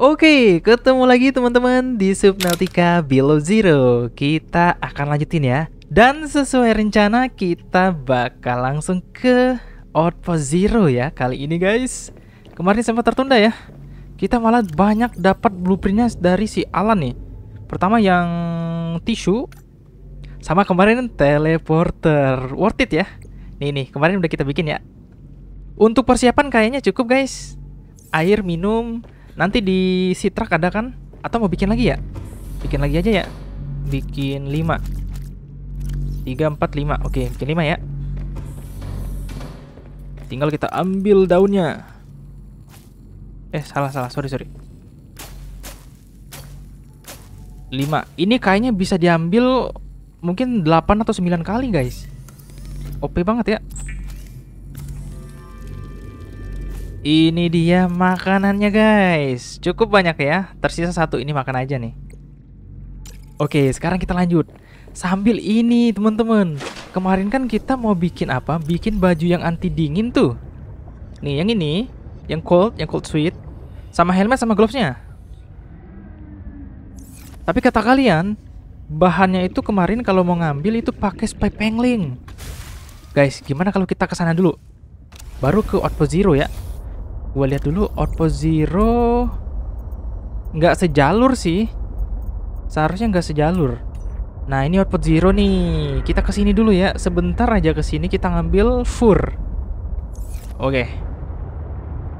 Oke, ketemu lagi teman-teman di Subnautica Below Zero. Kita akan lanjutin ya. Dan sesuai rencana kita bakal langsung ke Outpost Zero ya kali ini guys. Kemarin sempat tertunda ya. Kita malah banyak dapat blueprintnya dari si Alan nih. Pertama yang tisu. Sama kemarin teleporter. Worth it ya. Nih nih, kemarin udah kita bikin ya. Untuk persiapan kayaknya cukup guys. Air minum, Nanti di sitrak ada kan? Atau mau bikin lagi ya? Bikin lagi aja ya. Bikin 5. 3 4 5. Oke, bikin 5 ya. Tinggal kita ambil daunnya. Eh, salah salah. Sorry, sorry. 5. Ini kayaknya bisa diambil mungkin 8 atau 9 kali, guys. OP banget ya. Ini dia makanannya guys Cukup banyak ya Tersisa satu ini makan aja nih Oke sekarang kita lanjut Sambil ini teman-teman Kemarin kan kita mau bikin apa? Bikin baju yang anti dingin tuh Nih yang ini Yang cold, yang cold sweet Sama helmet sama glovesnya Tapi kata kalian Bahannya itu kemarin kalau mau ngambil itu pakai spy pengling Guys gimana kalau kita kesana dulu Baru ke outpost zero ya Gue lihat dulu Outpost Zero nggak sejalur sih. Seharusnya nggak sejalur. Nah ini output Zero nih. Kita kesini dulu ya. Sebentar aja kesini kita ngambil fur. Oke.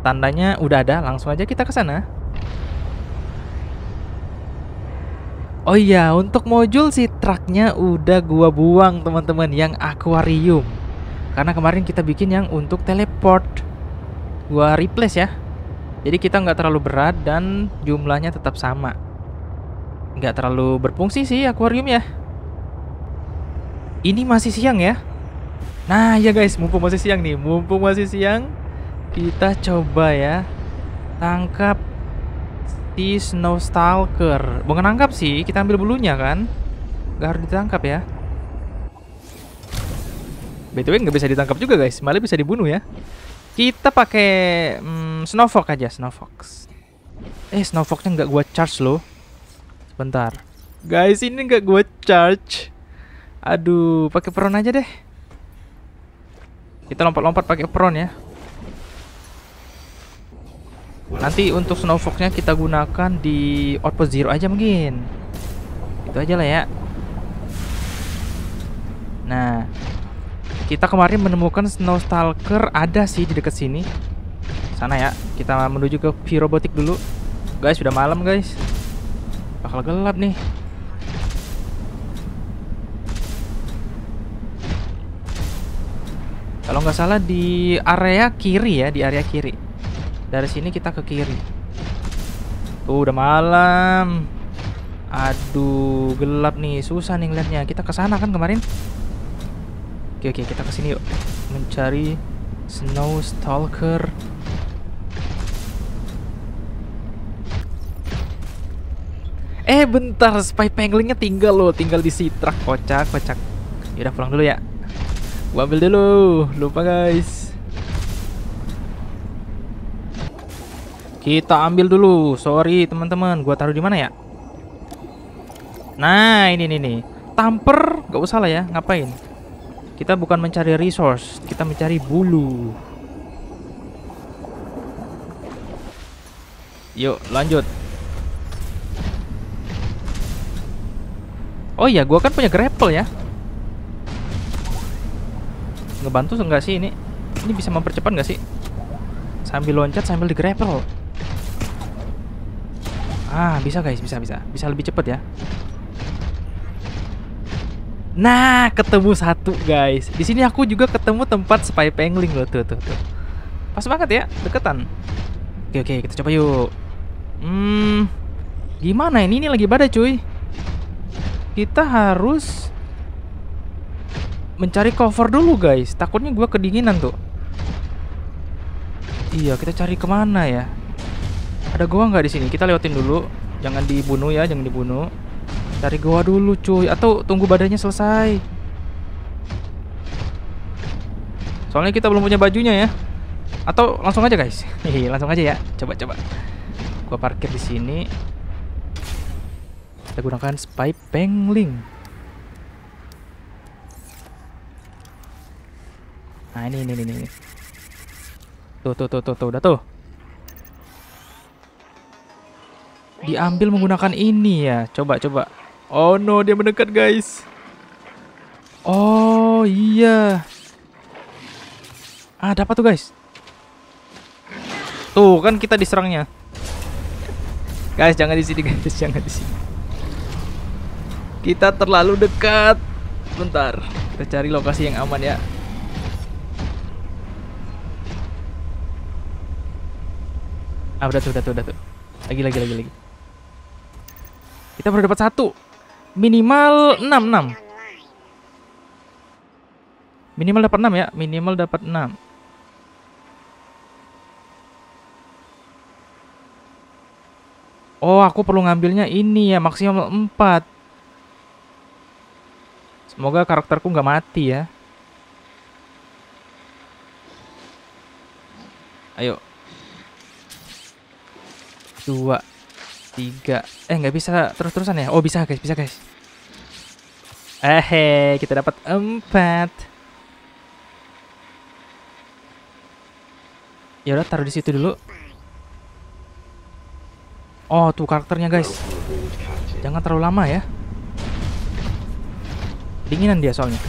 Tandanya udah ada. Langsung aja kita ke sana. Oh iya, untuk modul si truknya udah gua buang teman-teman yang akuarium. Karena kemarin kita bikin yang untuk teleport gua replace ya jadi kita nggak terlalu berat dan jumlahnya tetap sama nggak terlalu berfungsi sih akuarium ya ini masih siang ya nah ya guys mumpung masih siang nih mumpung masih siang kita coba ya tangkap si snow stalker bukan nangkap sih kita ambil bulunya kan nggak harus ditangkap ya btw nggak bisa ditangkap juga guys malah bisa dibunuh ya kita pakai hmm, Snowfox aja, Snowfox. Eh, Snowfoxnya nggak gua charge loh. Sebentar. Guys, ini nggak gua charge. Aduh, pakai peron aja deh. Kita lompat-lompat pakai peron ya. Nanti untuk Snowfoxnya kita gunakan di Outpost Zero aja mungkin. Itu aja lah ya. Nah, kita kemarin menemukan stalker ada sih di dekat sini. Sana ya. Kita menuju ke robotik dulu. Guys, sudah malam, guys. Bakal gelap nih. Kalau nggak salah di area kiri ya, di area kiri. Dari sini kita ke kiri. Tuh udah malam. Aduh, gelap nih, susah nih ngeliatnya. Kita ke sana kan kemarin. Oke oke kita kesini yuk mencari Snow Stalker. Eh bentar Spy Penglingnya tinggal loh tinggal di sitrak kocak kocak. Ya udah pulang dulu ya. Gua ambil dulu lupa guys. Kita ambil dulu. Sorry teman-teman, gua taruh di mana ya? Nah, ini nih nih. Tamper, gak usah lah ya, ngapain? Kita bukan mencari resource, kita mencari bulu. Yuk, lanjut. Oh iya, gua kan punya grapple ya. Ngebantu enggak sih ini? Ini bisa mempercepat nggak sih? Sambil loncat sambil di grapple. Ah, bisa guys, bisa bisa. Bisa lebih cepat ya. Nah, ketemu satu guys. Di sini aku juga ketemu tempat spy pengling loh tuh tuh tuh. Pas banget ya, deketan. Oke oke, kita coba yuk. Hmm, gimana ini? Ini lagi badai cuy. Kita harus mencari cover dulu guys. Takutnya gue kedinginan tuh. Iya, kita cari kemana ya? Ada gua nggak di sini? Kita lewatin dulu. Jangan dibunuh ya, jangan dibunuh. Cari goa dulu cuy Atau tunggu badannya selesai Soalnya kita belum punya bajunya ya Atau langsung aja guys Hehehe iya, langsung aja ya Coba-coba Gua parkir di sini Kita gunakan spy pengling Nah ini ini ini, ini. Tuh tuh tuh tuh tuh udah tuh diambil menggunakan ini ya. Coba coba. Oh no, dia mendekat guys. Oh iya. Ah, dapat tuh guys. Tuh kan kita diserangnya. Guys, jangan di sini guys, jangan di sini. Kita terlalu dekat. Bentar, kita cari lokasi yang aman ya. Ah, udah tuh, udah tuh, udah tuh. Lagi, lagi, lagi, lagi. Kita baru dapat satu minimal 66 minimal dapat 6 ya minimal dapat 6 oh aku perlu ngambilnya ini ya maksimal 4 semoga karakterku nggak mati ya ayo dua tiga eh nggak bisa terus terusan ya oh bisa guys bisa guys eh kita dapat empat ya udah taruh di situ dulu oh tuh karakternya guys jangan terlalu lama ya dinginan dia soalnya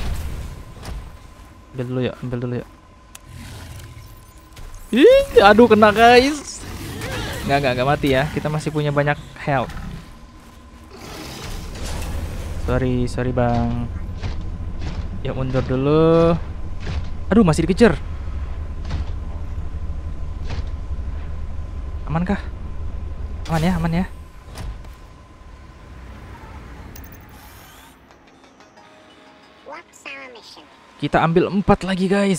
ambil dulu ya ambil dulu ya Ih, aduh kena guys Nggak, nggak, nggak mati ya. Kita masih punya banyak health. Sorry, sorry bang. Ya mundur dulu. Aduh, masih dikejar. Aman kah? Aman ya, aman ya. Kita ambil empat lagi guys.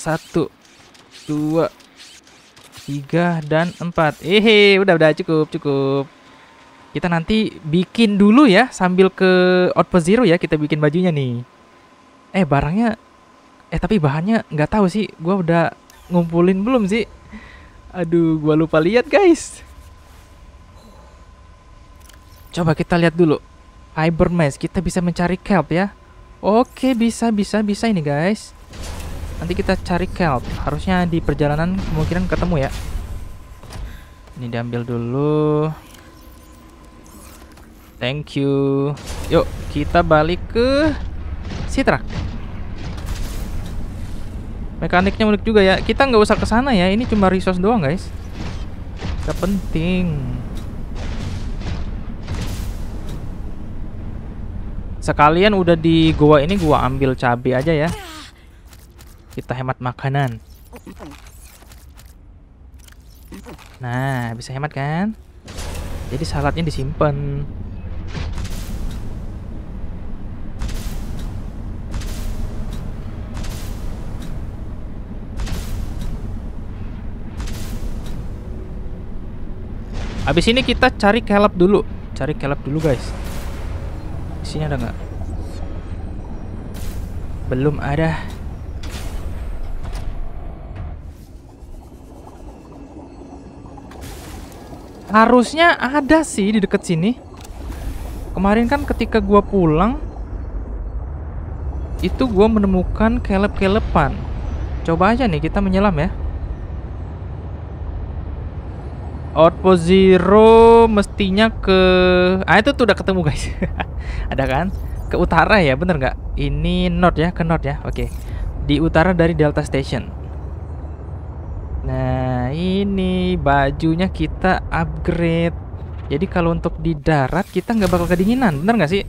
Satu, dua, 3 dan 4. Ehe, udah udah cukup, cukup. Kita nanti bikin dulu ya sambil ke output zero ya kita bikin bajunya nih. Eh, barangnya eh tapi bahannya nggak tahu sih. Gua udah ngumpulin belum sih? Aduh, gua lupa lihat, guys. Coba kita lihat dulu. Hypermesh, kita bisa mencari kelp ya. Oke, bisa bisa bisa ini, guys. Nanti kita cari kelp. Harusnya di perjalanan kemungkinan ketemu ya. Ini diambil dulu. Thank you. Yuk, kita balik ke Sitrak. Mekaniknya unik juga ya. Kita nggak usah kesana ya. Ini cuma resource doang, guys. Gak penting. Sekalian udah di gua ini gua ambil cabai aja ya. Kita hemat makanan. Nah, bisa hemat kan? Jadi saladnya disimpan. Habis ini kita cari kelab dulu. Cari kelab dulu, guys. Di sini ada nggak? Belum ada. Harusnya ada sih di deket sini. Kemarin kan ketika gue pulang itu gue menemukan kelep-kelepan. Coba aja nih kita menyelam ya. Outpost Zero mestinya ke ah itu tuh udah ketemu guys. ada kan? Ke utara ya, bener nggak? Ini north ya, ke north ya. Oke. Okay. Di utara dari Delta Station. Nah, ini bajunya kita upgrade. Jadi kalau untuk di darat kita nggak bakal kedinginan, bener nggak sih?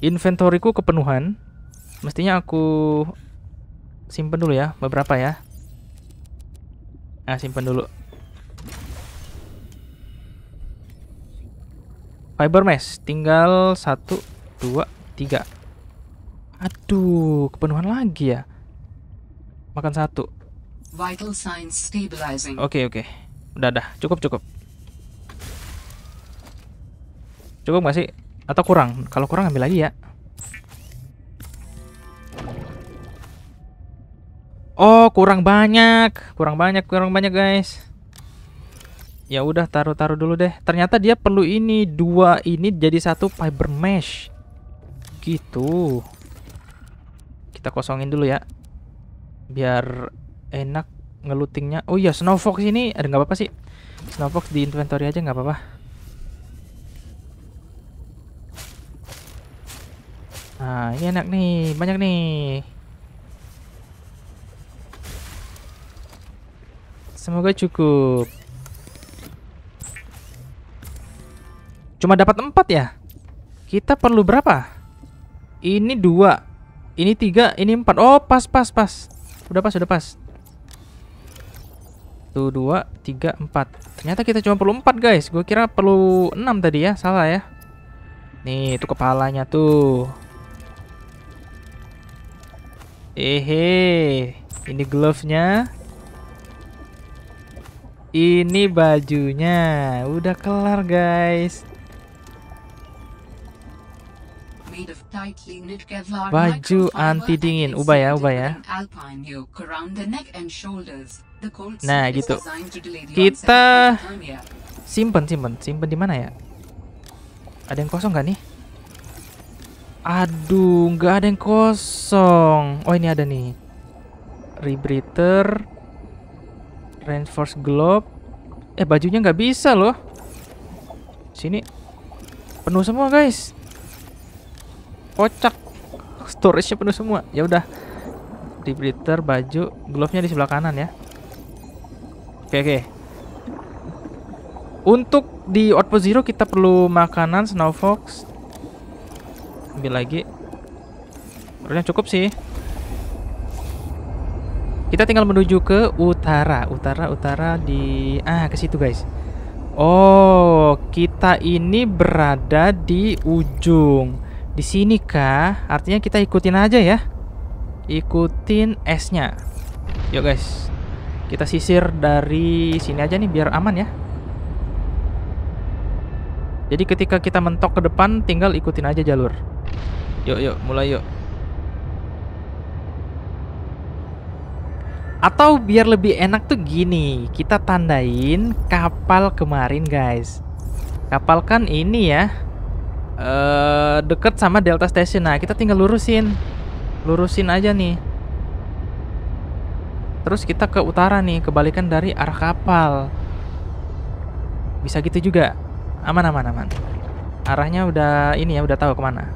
Inventoriku kepenuhan. Mestinya aku simpen dulu ya, beberapa ya. Ah simpen dulu. Fiber mesh, tinggal satu, dua, tiga. Aduh, kepenuhan lagi ya. Makan satu. Vital signs stabilizing. Oke, okay, oke. Okay. Udah dah, cukup cukup. Cukup gak sih? Atau kurang? Kalau kurang ambil lagi ya. Oh, kurang banyak. Kurang banyak, kurang banyak, guys. Ya udah taruh-taruh dulu deh. Ternyata dia perlu ini dua ini jadi satu fiber mesh. Gitu. Kita kosongin dulu ya. Biar enak ngelutingnya oh iya snow fox ini ada nggak apa-apa sih snow fox di inventory aja nggak apa-apa nah ini enak nih banyak nih semoga cukup cuma dapat empat ya kita perlu berapa ini dua ini tiga ini empat oh pas pas pas udah pas udah pas 1, 2, 3, 4 Ternyata kita cuma perlu 4 guys Gue kira perlu 6 tadi ya Salah ya Nih itu kepalanya tuh Hehe Ini glove-nya Ini bajunya Udah kelar guys Baju anti dingin Ubah ya, ubah ya Nah gitu. Kita simpen simpen simpen di mana ya? Ada yang kosong gak nih? Aduh, nggak ada yang kosong. Oh ini ada nih. Rebreather, reinforce globe. Eh bajunya nggak bisa loh. Sini penuh semua guys. Kocak. Storage-nya penuh semua. Ya udah. Rebreather, baju, glove-nya di sebelah kanan ya. Oke, oke. Untuk di outpost zero kita perlu makanan snow fox. Ambil lagi. Udah cukup sih. Kita tinggal menuju ke utara, utara, utara di ah ke situ guys. Oh, kita ini berada di ujung. Di sini kah? Artinya kita ikutin aja ya. Ikutin S-nya. Yuk guys, kita sisir dari sini aja nih biar aman ya. Jadi ketika kita mentok ke depan tinggal ikutin aja jalur. Yuk yuk mulai yuk. Atau biar lebih enak tuh gini, kita tandain kapal kemarin guys. Kapal kan ini ya, uh, deket sama Delta Station. Nah kita tinggal lurusin, lurusin aja nih. Terus kita ke utara nih, kebalikan dari arah kapal. Bisa gitu juga. Aman, aman, aman. Arahnya udah ini ya, udah tahu kemana.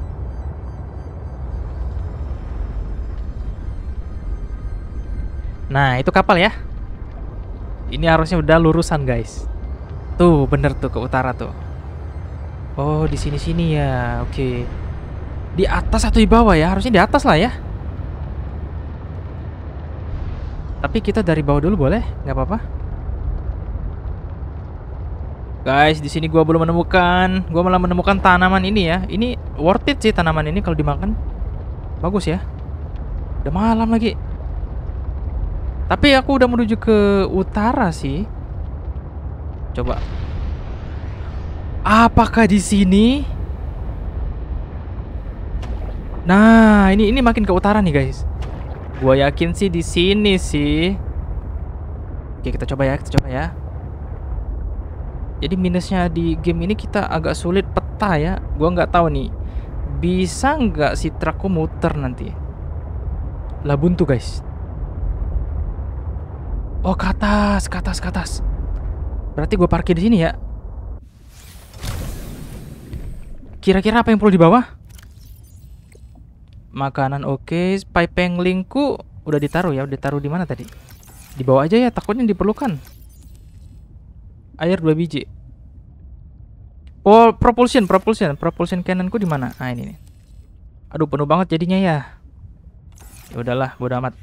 Nah, itu kapal ya. Ini harusnya udah lurusan, guys. Tuh, bener tuh ke utara tuh. Oh, di sini-sini ya. Oke. Okay. Di atas atau di bawah ya? Harusnya di atas lah ya. Tapi kita dari bawah dulu boleh? Nggak apa-apa. Guys, di sini gua belum menemukan, gue malah menemukan tanaman ini ya. Ini worth it sih tanaman ini kalau dimakan. Bagus ya. Udah malam lagi. Tapi aku udah menuju ke utara sih. Coba. Apakah di sini? Nah, ini ini makin ke utara nih, guys. Gua yakin sih di sini sih. Oke, kita coba ya, kita coba ya. Jadi minusnya di game ini kita agak sulit peta ya. Gua nggak tahu nih. Bisa nggak si trukku muter nanti? Lah buntu, guys. Oh, ke atas, ke atas, ke atas. Berarti gue parkir di sini ya. Kira-kira apa yang perlu dibawa? Makanan oke, okay. spy penglingku udah ditaruh ya, udah ditaruh di mana tadi? Di bawah aja ya, takutnya diperlukan. Air dua biji. Oh, propulsion, propulsion, propulsion cannonku di mana? Ah ini nih. Aduh penuh banget jadinya ya. Ya udahlah, bodo amat.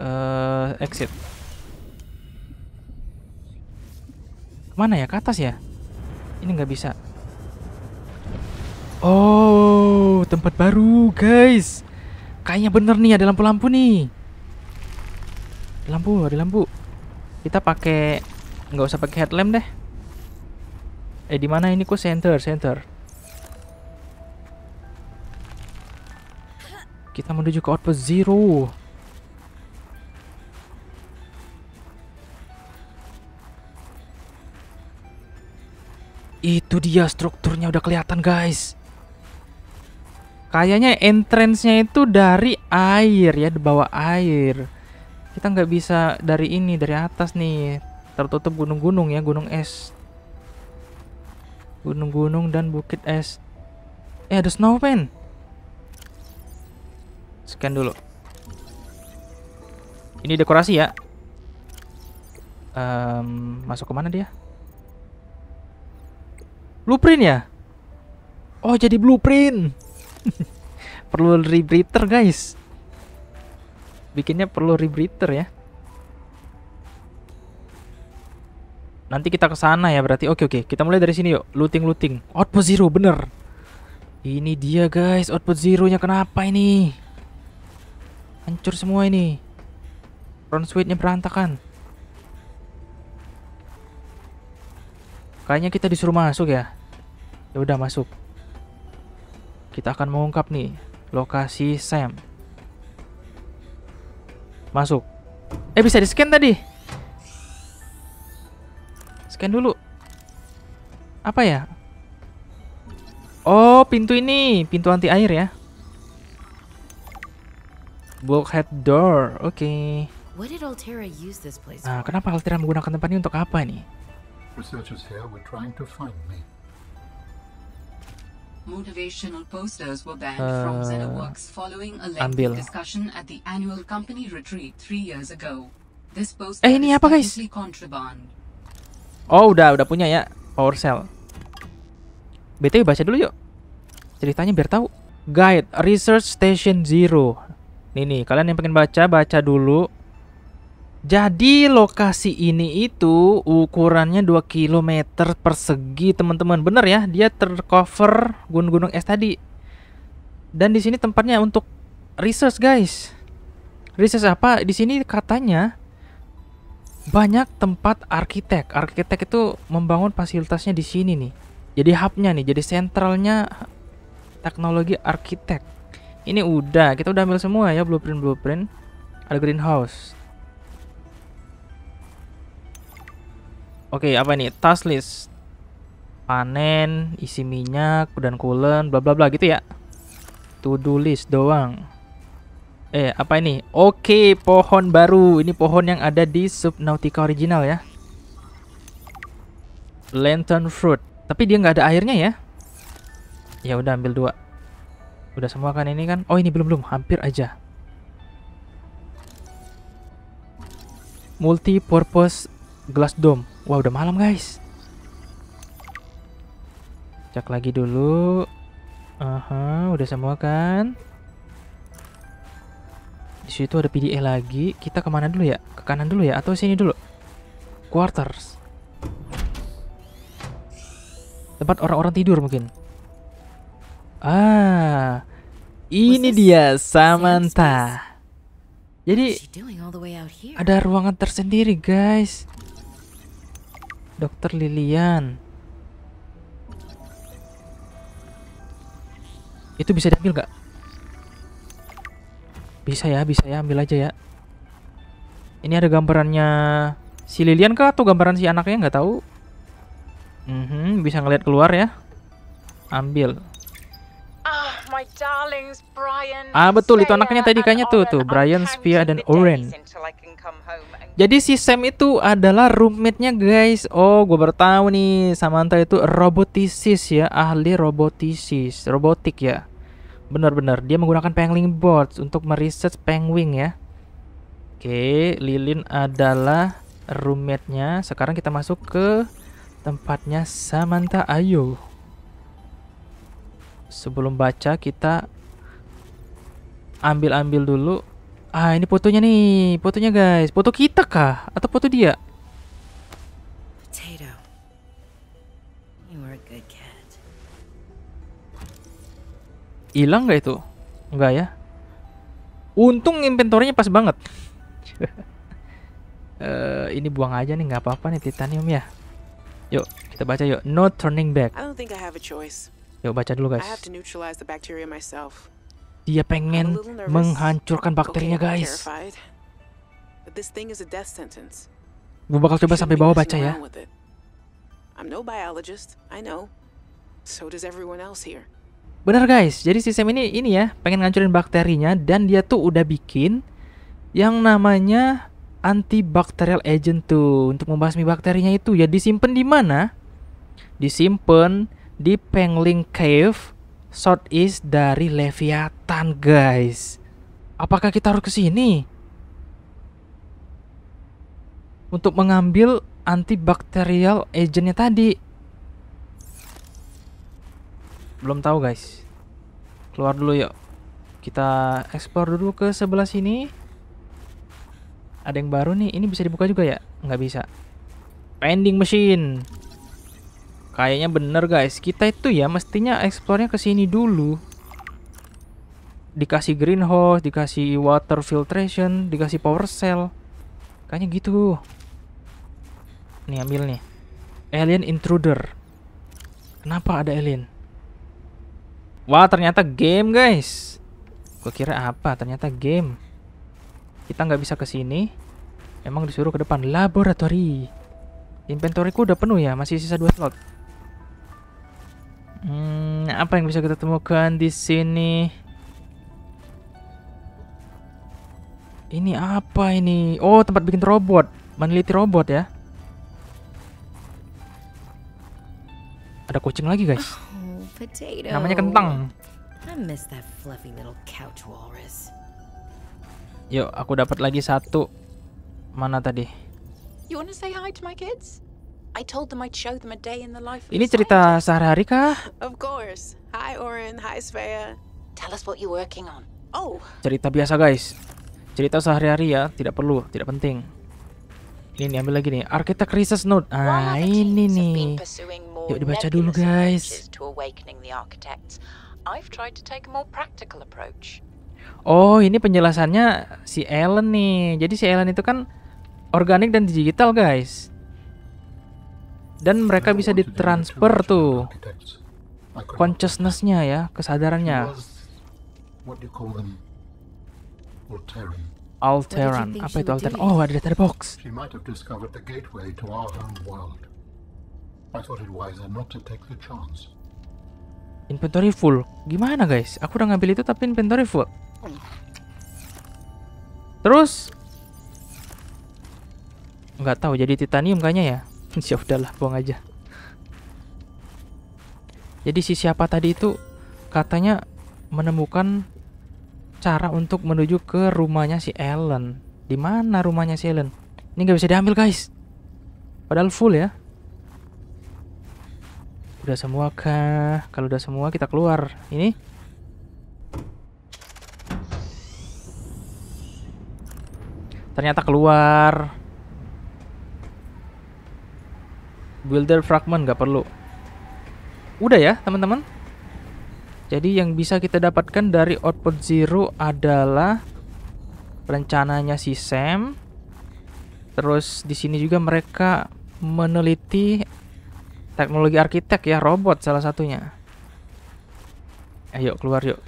Uh, exit. Mana ya? Ke atas ya? Ini nggak bisa. Oh, tempat baru, guys. Kayaknya bener nih ada lampu-lampu nih. Lampu, ada lampu. Kita pakai nggak usah pakai headlamp deh. Eh di mana ini kok center, center. Kita menuju ke outpost zero. Itu dia strukturnya udah kelihatan guys kayaknya entrance-nya itu dari air ya di bawah air kita nggak bisa dari ini dari atas nih tertutup gunung-gunung ya gunung es gunung-gunung dan bukit es eh ada snowman scan dulu ini dekorasi ya um, masuk mana dia blueprint ya oh jadi blueprint perlu rebreather guys bikinnya perlu rebreather ya nanti kita ke sana ya berarti oke oke kita mulai dari sini yuk looting looting output zero bener ini dia guys output zero nya kenapa ini hancur semua ini front suite nya berantakan kayaknya kita disuruh masuk ya ya udah masuk kita akan mengungkap nih lokasi Sam. Masuk. Eh bisa di scan tadi. Scan dulu. Apa ya? Oh pintu ini pintu anti air ya. Bulkhead door. Oke. Okay. Nah, kenapa Altera menggunakan tempat ini untuk apa nih? motivational posters were banned uh, from Zenoworks following a lengthy ambil. discussion at the annual company retreat three years ago. This poster eh, ini apa guys? Contraband. Oh udah udah punya ya power cell. BTW baca dulu yuk. Ceritanya biar tahu. Guide Research Station Zero. Nih nih kalian yang pengen baca baca dulu jadi lokasi ini itu ukurannya 2 km persegi teman-teman. Bener ya, dia tercover gunung-gunung es tadi. Dan di sini tempatnya untuk research guys. Research apa? Di sini katanya banyak tempat arsitek. Arsitek itu membangun fasilitasnya di sini nih. Jadi hubnya nih, jadi sentralnya teknologi arsitek. Ini udah, kita udah ambil semua ya blueprint-blueprint. Ada greenhouse, Oke, okay, apa ini? Task list. Panen, isi minyak, dan coolant, bla bla bla gitu ya. To do list doang. Eh, apa ini? Oke, okay, pohon baru. Ini pohon yang ada di Subnautica original ya. Lantern fruit. Tapi dia nggak ada airnya ya. Ya udah ambil dua. Udah semua kan ini kan? Oh, ini belum-belum, hampir aja. multi-purpose glass dome. Wah udah malam guys. Cek lagi dulu. Aha, udah semua kan? Di situ ada PDA lagi. Kita kemana dulu ya? Ke kanan dulu ya? Atau sini dulu? Quarters. Tempat orang-orang tidur mungkin. Ah, ini dia Samantha. Jadi ada ruangan tersendiri guys. Dokter Lilian. Itu bisa diambil nggak? Bisa ya, bisa ya, ambil aja ya. Ini ada gambarannya si Lilian kah atau gambaran si anaknya nggak tahu? Mm -hmm, bisa ngeliat keluar ya. Ambil. Ah, ah betul itu anaknya tadi kayaknya tuh tuh Brian, Spia dan Oren. Jadi si Sam itu adalah roommate-nya guys. Oh, gue baru tahu nih Samantha itu robotisis ya, ahli robotisis, robotik ya. Benar-benar dia menggunakan pengling boards untuk meriset penguin ya. Oke, Lilin adalah roommate-nya. Sekarang kita masuk ke tempatnya Samantha. Ayo. Sebelum baca kita ambil-ambil dulu Ah, ini fotonya nih. Fotonya, guys. Foto kita kah? Atau foto dia? Potato. You Hilang nggak itu? Enggak ya. Untung inventornya pas banget. uh, ini buang aja nih, nggak apa-apa nih titanium ya. Yuk, kita baca yuk. No turning back. Yuk baca dulu guys. I have to neutralize the bacteria myself. Dia pengen menghancurkan bakterinya, guys. Gue bakal coba sampai bawah baca ya. Benar guys, jadi sistem ini ini ya, pengen ngancurin bakterinya dan dia tuh udah bikin yang namanya antibacterial agent tuh untuk membasmi bakterinya itu ya disimpan di mana? Disimpan di Pengling Cave is dari Leviathan, guys. Apakah kita harus ke sini? Untuk mengambil antibakterial agentnya tadi. Belum tahu, guys. Keluar dulu yuk. Kita ekspor dulu ke sebelah sini. Ada yang baru nih. Ini bisa dibuka juga ya? Nggak bisa. Pending machine. Kayaknya bener guys, kita itu ya mestinya eksplornya ke sini dulu. Dikasih greenhouse, dikasih water filtration, dikasih power cell. Kayaknya gitu. Nih ambil nih. Alien intruder. Kenapa ada alien? Wah, ternyata game, guys. Gue kira apa? Ternyata game. Kita nggak bisa ke sini. Emang disuruh ke depan laboratori. ku udah penuh ya, masih sisa dua slot apa yang bisa kita temukan di sini? Ini apa ini? Oh, tempat bikin robot. Meneliti robot ya. Ada kucing lagi, guys. Oh, Namanya kentang. Yuk, aku dapat lagi satu. Mana tadi? You wanna say hi to my kids? Ini cerita sehari-hari kah? Of course. Hi Oren, hi Svea. Tell us what you're working on. Oh. Cerita biasa guys. Cerita sehari-hari ya, tidak perlu, tidak penting. Ini nih, ambil lagi nih. Arsitek Crisis Note. Ah, ini nih. Yuk dibaca dulu guys. Oh, ini penjelasannya si Ellen nih. Jadi si Ellen itu kan organik dan digital, guys dan mereka bisa ditransfer tuh consciousnessnya ya kesadarannya Alteran apa itu Alteran oh ada data box inventory full gimana guys aku udah ngambil itu tapi inventory full terus nggak tahu jadi titanium kayaknya ya ya udahlah buang aja jadi si siapa tadi itu katanya menemukan cara untuk menuju ke rumahnya si Ellen di mana rumahnya si Ellen ini nggak bisa diambil guys padahal full ya udah semua kah kalau udah semua kita keluar ini ternyata keluar builder fragment nggak perlu udah ya teman-teman jadi yang bisa kita dapatkan dari output zero adalah rencananya si Sam terus di sini juga mereka meneliti teknologi arsitek ya robot salah satunya ayo eh, keluar yuk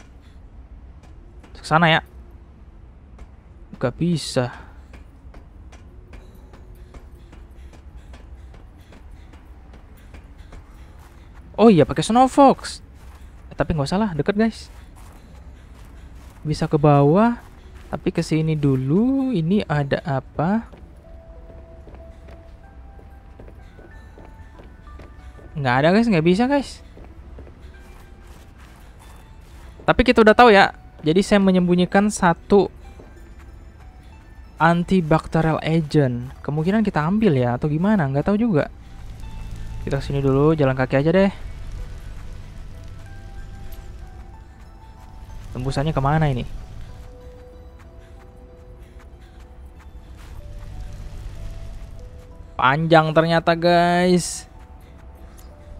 ke sana ya gak bisa Oh iya pakai Snow Fox. Eh, tapi nggak salah, deket guys. Bisa ke bawah, tapi ke sini dulu. Ini ada apa? Nggak ada guys, nggak bisa guys. Tapi kita udah tahu ya. Jadi saya menyembunyikan satu antibacterial agent. Kemungkinan kita ambil ya atau gimana? Nggak tahu juga. Kita kesini dulu, jalan kaki aja deh. Tembusannya kemana ini? Panjang ternyata guys.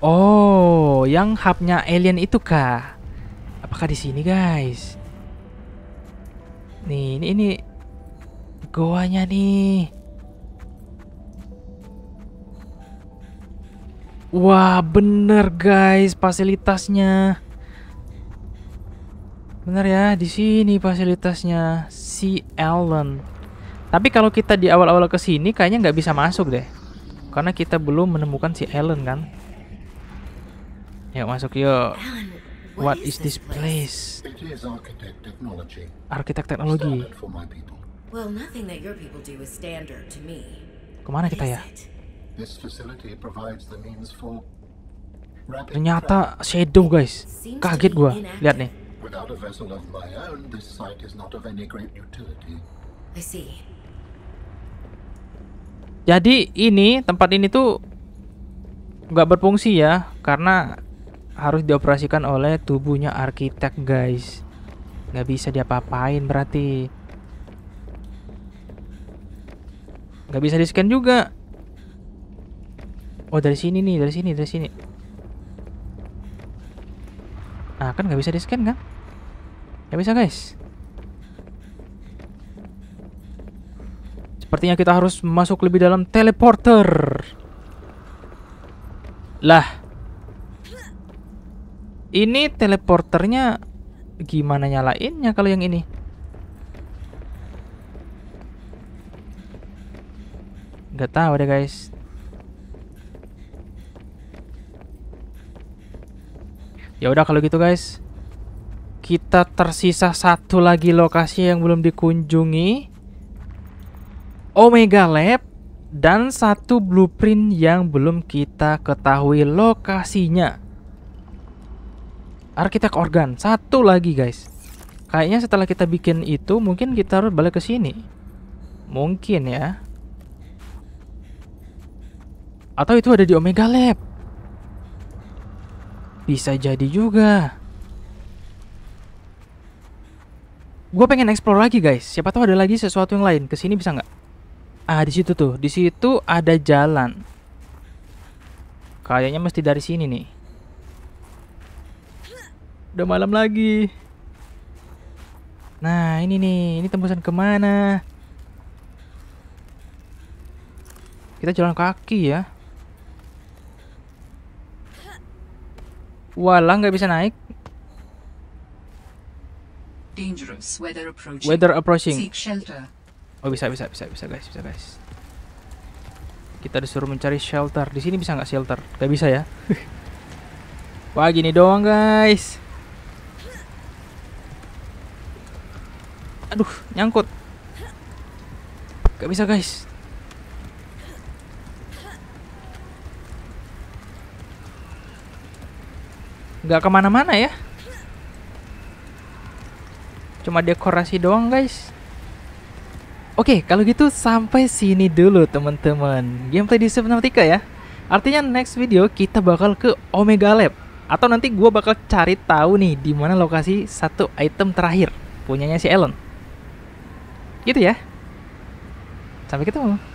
Oh, yang hubnya alien itu kah? Apakah di sini guys? Nih, ini, ini goanya nih. Wah, bener guys fasilitasnya. Bener ya, di sini fasilitasnya si Ellen. Tapi kalau kita di awal-awal ke sini kayaknya nggak bisa masuk deh. Karena kita belum menemukan si Ellen kan. Yuk masuk yuk. What is this place? Arsitek teknologi. Kemana kita ya? Ternyata shadow guys. Kaget gua. Lihat nih without a vessel of my own, this site is not of any great utility. I see. Jadi ini tempat ini tuh nggak berfungsi ya karena harus dioperasikan oleh tubuhnya arsitek guys. Nggak bisa diapa-apain berarti. Nggak bisa di scan juga. Oh dari sini nih, dari sini, dari sini. Nah kan nggak bisa di scan kan? Gak bisa guys Sepertinya kita harus masuk lebih dalam teleporter Lah Ini teleporternya Gimana nyalainnya kalau yang ini Gak tahu deh guys Ya udah kalau gitu guys kita tersisa satu lagi lokasi yang belum dikunjungi. Omega Lab dan satu blueprint yang belum kita ketahui lokasinya. Arkitek organ, satu lagi guys. Kayaknya setelah kita bikin itu mungkin kita harus balik ke sini. Mungkin ya. Atau itu ada di Omega Lab. Bisa jadi juga. Gue pengen explore lagi guys. Siapa tahu ada lagi sesuatu yang lain. Kesini bisa nggak? Ah di situ tuh. Di situ ada jalan. Kayaknya mesti dari sini nih. Udah malam lagi. Nah ini nih. Ini tembusan kemana? Kita jalan kaki ya. Walah nggak bisa naik. Dangerous weather approaching. Weather approaching. Seek shelter. Oh bisa bisa bisa bisa guys bisa guys. Kita disuruh mencari shelter. Di sini bisa nggak shelter? Gak bisa ya. Wah gini doang guys. Aduh nyangkut. Gak bisa guys. Gak kemana-mana ya cuma dekorasi doang guys Oke, okay, kalau gitu sampai sini dulu teman-teman. Gameplay di Subnautica ya. Artinya next video kita bakal ke Omega Lab atau nanti gue bakal cari tahu nih di mana lokasi satu item terakhir punyanya si Elon. Gitu ya. Sampai ketemu.